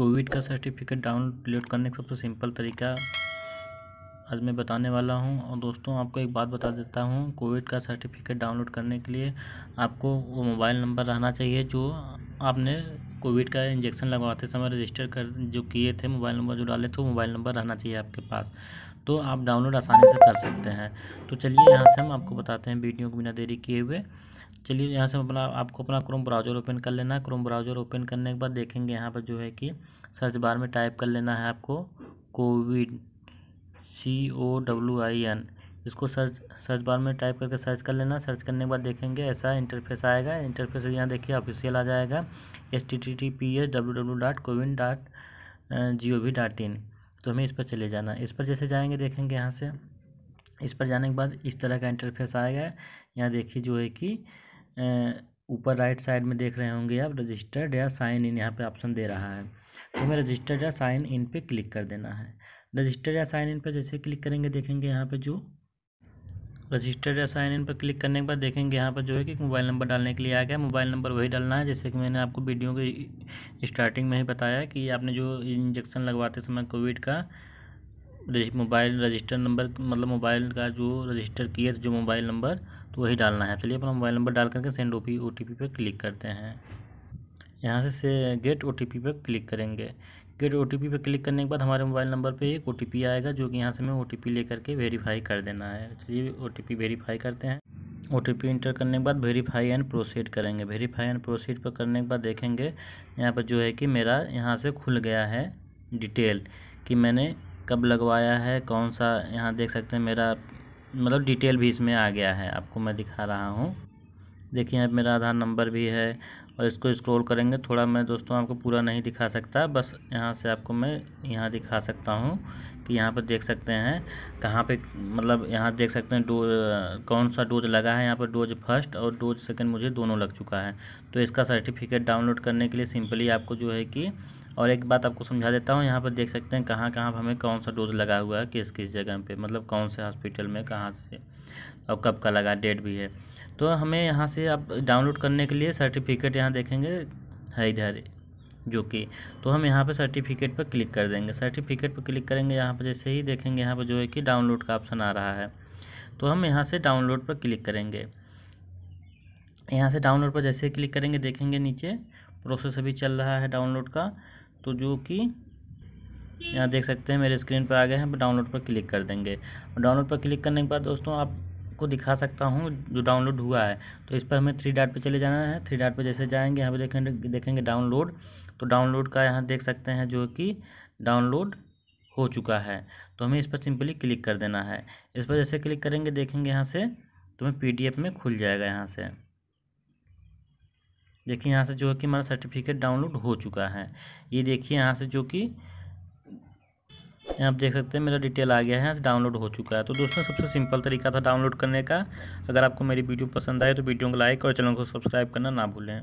Covid का certificate download करने का सबसे सिंपल तरीका आज मैं बताने वाला हूं और दोस्तों आपको एक बात बता देता हूं कोविड का सर्टिफिकेट डाउनलोड करने के लिए आपको वो मोबाइल नंबर रहना चाहिए जो आपने कोविड का इंजेक्शन लगवाते समय रजिस्टर कर जो किए थे मोबाइल नंबर जो डाले थे वो मोबाइल नंबर रहना चाहिए आपके पास तो आप डाउनलोड आसानी से कर सकते हैं तो चलिए यहाँ से हम आपको बताते हैं वीडियो को बिना देरी किए हुए चलिए यहाँ से अपना आपको अपना क्रोम ब्राउज़र ओपन कर लेना है क्रोम ब्राउज़र ओपन करने के बाद देखेंगे यहाँ पर जो है कि सर्च बार में टाइप कर लेना है आपको covid C O W I N इसको सर्च सर्च बार में टाइप करके सर्च कर लेना सर्च करने के बाद देखेंगे ऐसा इंटरफेस आएगा इंटरफेस यहाँ देखिए ऑफिशियल आ जाएगा S T T T P S W W dot CoWIN dot G O V dot in तो हमें इस पर चले जाना इस पर जैसे जाएंगे देखेंगे यहाँ से इस पर जाने के बाद इस तरह का इंटरफेस आएगा यहाँ देखिए जो है कि ऊपर राइट साइड में देख रहे होंगे आप रजिस्टर्ड या साइन इन यहाँ पर ऑप्शन दे रहा है तो हमें रजिस्टर्ड या साइन इन पर क्लिक कर देना है रजिस्टर या साइन इन पर जैसे क्लिक करेंगे देखेंगे यहाँ पर जो रजिस्टर्ड या साइन इन पर क्लिक करने के बाद देखेंगे यहाँ पर जो है कि मोबाइल नंबर डालने के लिए आ गया मोबाइल नंबर वही डालना है जैसे कि मैंने आपको वीडियो के स्टार्टिंग में ही बताया कि आपने जो इंजेक्शन लगवाते समय कोविड का मोबाइल रजिस्टर नंबर मतलब मोबाइल का जो रजिस्टर किए जो मोबाइल नंबर तो वही डालना है चलिए अपना मोबाइल नंबर डाल करके send O P O T P पर क्लिक करते हैं यहाँ से, से गेट ओ टी पी पर क्लिक करेंगे गेट ओ टी पी पर क्लिक करने के बाद हमारे मोबाइल नंबर पे एक ओ टी पी आएगा जो कि यहाँ से हमें ओ टी पी ले करके वेरीफाई कर देना है चलिए ओ टी पी वेरीफाई करते हैं ओ टी पी इंटर करने के बाद वेरीफाई एंड प्रोसीड करेंगे वेरीफाई एंड प्रोसीड पर करने के बाद देखेंगे यहाँ पर जो है कि मेरा यहाँ से खुल गया है डिटेल कि मैंने कब लगवाया है कौन सा यहाँ देख सकते हैं मेरा मतलब डिटेल भी इसमें आ गया है आपको मैं दिखा रहा हूँ देखिए यहाँ मेरा आधार नंबर भी है और इसको स्क्रॉल करेंगे थोड़ा मैं दोस्तों आपको पूरा नहीं दिखा सकता बस यहाँ से आपको मैं यहाँ दिखा सकता हूँ कि यहाँ पर देख सकते हैं कहाँ पे मतलब यहाँ देख सकते हैं डोज कौन सा डोज लगा है यहाँ पर डोज फर्स्ट और डोज सेकंड मुझे दोनों लग चुका है तो इसका सर्टिफिकेट डाउनलोड करने के लिए सिंपली आपको जो है कि और एक बात आपको समझा देता हूँ यहाँ पर देख सकते हैं कहाँ कहाँ हमें कौन सा डोज लगा हुआ है किस किस जगह पर मतलब कौन से हॉस्पिटल में कहाँ से और कब का लगा डेट भी है तो हमें यहाँ से आप डाउनलोड करने के लिए सर्टिफिकेट यहाँ देखेंगे है इधर जो कि तो हम यहाँ पर सर्टिफिकेट पर क्लिक कर देंगे सर्टिफिकेट पर क्लिक करेंगे यहाँ पर जैसे ही देखेंगे यहाँ पर जो है कि डाउनलोड का ऑप्शन आ रहा है तो हम यहाँ से डाउनलोड पर क्लिक करेंगे यहाँ से डाउनलोड पर जैसे क्लिक करेंगे देखेंगे नीचे प्रोसेस अभी चल रहा है डाउनलोड का तो जो कि यहाँ देख सकते हैं मेरे स्क्रीन पर आ गए हैं डाउनलोड पर क्लिक कर देंगे डाउनलोड पर क्लिक करने के बाद दोस्तों आप आपको दिखा सकता हूँ जो डाउनलोड हुआ है तो इस पर हमें थ्री डाट पे चले जाना है थ्री डाट पे जैसे जाएंगे यहाँ पे देखेंगे देखेंगे डाउनलोड तो डाउनलोड का यहाँ देख सकते हैं जो कि डाउनलोड हो चुका है तो हमें इस पर सिंपली क्लिक कर देना है इस पर जैसे क्लिक करेंगे देखेंगे यहाँ से तुम्हें तो पी में खुल जाएगा यहाँ से देखिए यहाँ से जो है कि हमारा सर्टिफिकेट डाउनलोड हो चुका है ये देखिए यहाँ से जो कि आप देख सकते हैं मेरा डिटेल आ गया है डाउनलोड हो चुका है तो दोस्तों सबसे सिंपल तरीका था डाउनलोड करने का अगर आपको मेरी वीडियो पसंद आए तो वीडियो को लाइक और चैनल को सब्सक्राइब करना ना भूलें